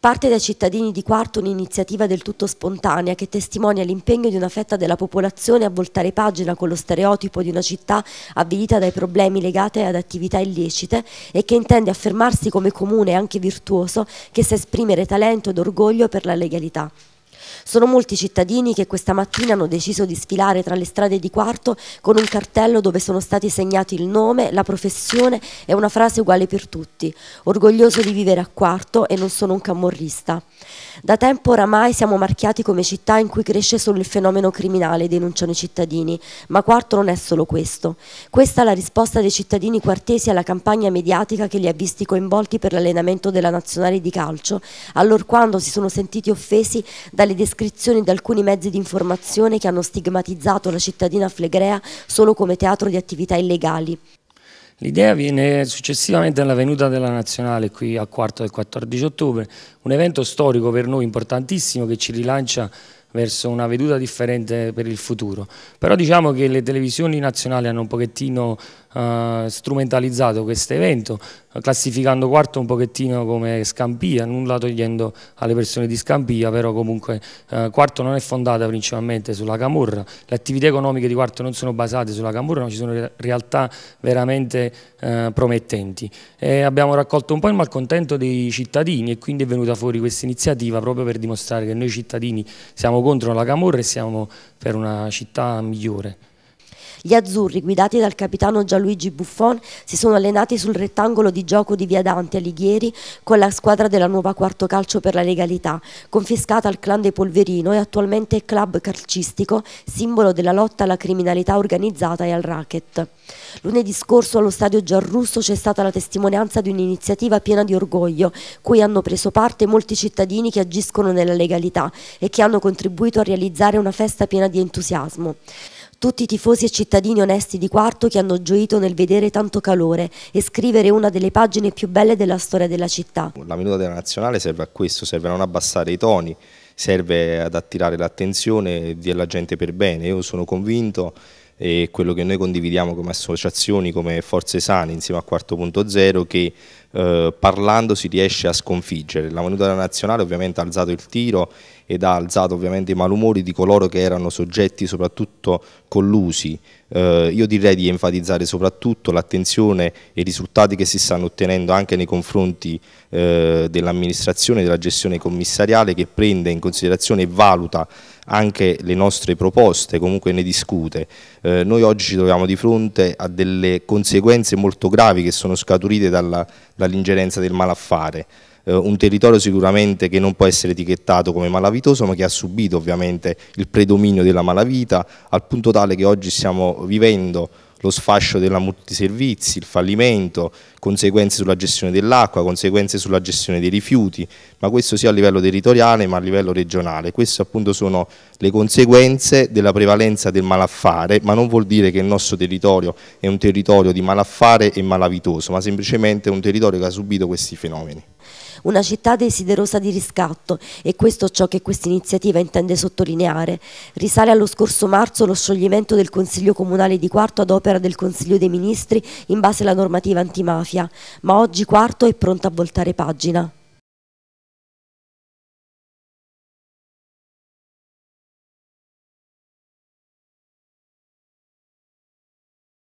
Parte dai cittadini di Quarto un'iniziativa del tutto spontanea che testimonia l'impegno di una fetta della popolazione a voltare pagina con lo stereotipo di una città avvilita dai problemi legati ad attività illecite e che intende affermarsi come comune e anche virtuoso che sa esprimere talento ed orgoglio per la legalità. Sono molti i cittadini che questa mattina hanno deciso di sfilare tra le strade di Quarto con un cartello dove sono stati segnati il nome, la professione e una frase uguale per tutti. Orgoglioso di vivere a Quarto e non sono un camorrista. Da tempo oramai siamo marchiati come città in cui cresce solo il fenomeno criminale, denunciano i cittadini, ma Quarto non è solo questo. Questa è la risposta dei cittadini quartesi alla campagna mediatica che li ha visti coinvolti per l'allenamento della nazionale di calcio, allorquando si sono sentiti offesi dalle le descrizioni di alcuni mezzi di informazione che hanno stigmatizzato la cittadina flegrea solo come teatro di attività illegali. L'idea viene successivamente alla venuta della Nazionale qui al quarto del 14 ottobre, un evento storico per noi importantissimo che ci rilancia verso una veduta differente per il futuro. Però diciamo che le televisioni nazionali hanno un pochettino eh, strumentalizzato questo evento classificando quarto un pochettino come Scampia, nulla togliendo alle persone di Scampia, però comunque eh, quarto non è fondata principalmente sulla Camorra, le attività economiche di quarto non sono basate sulla Camorra, ma ci sono realtà veramente eh, promettenti. E abbiamo raccolto un po' il malcontento dei cittadini e quindi è venuta fuori questa iniziativa proprio per dimostrare che noi cittadini siamo contro la Camorra e siamo per una città migliore. Gli azzurri, guidati dal capitano Gianluigi Buffon, si sono allenati sul rettangolo di gioco di via Dante Alighieri con la squadra della nuova quarto calcio per la legalità, confiscata al clan dei Polverino e attualmente club calcistico, simbolo della lotta alla criminalità organizzata e al racket. Lunedì scorso allo stadio Giarrusso c'è stata la testimonianza di un'iniziativa piena di orgoglio, cui hanno preso parte molti cittadini che agiscono nella legalità e che hanno contribuito a realizzare una festa piena di entusiasmo tutti i tifosi e cittadini onesti di Quarto che hanno gioito nel vedere tanto calore e scrivere una delle pagine più belle della storia della città. La venuta della Nazionale serve a questo, serve a non abbassare i toni, serve ad attirare l'attenzione della gente per bene. Io sono convinto e quello che noi condividiamo come associazioni, come forze sane insieme a quarto punto zero, che eh, parlando si riesce a sconfiggere. La venuta nazionale ovviamente ha alzato il tiro ed ha alzato ovviamente i malumori di coloro che erano soggetti soprattutto collusi. Eh, io direi di enfatizzare soprattutto l'attenzione e i risultati che si stanno ottenendo anche nei confronti eh, dell'amministrazione e della gestione commissariale che prende in considerazione e valuta anche le nostre proposte, comunque ne discute. Eh, noi oggi ci troviamo di fronte a delle conseguenze molto gravi che sono scaturite dalla dall'ingerenza del malaffare. Eh, un territorio sicuramente che non può essere etichettato come malavitoso ma che ha subito ovviamente il predominio della malavita al punto tale che oggi stiamo vivendo lo sfascio della multiservizi, il fallimento, conseguenze sulla gestione dell'acqua, conseguenze sulla gestione dei rifiuti, ma questo sia a livello territoriale ma a livello regionale. Queste appunto sono le conseguenze della prevalenza del malaffare, ma non vuol dire che il nostro territorio è un territorio di malaffare e malavitoso, ma semplicemente un territorio che ha subito questi fenomeni. Una città desiderosa di riscatto e questo è ciò che questa iniziativa intende sottolineare. Risale allo scorso marzo lo scioglimento del Consiglio Comunale di Quarto ad opera del Consiglio dei Ministri in base alla normativa antimafia, ma oggi Quarto è pronta a voltare pagina.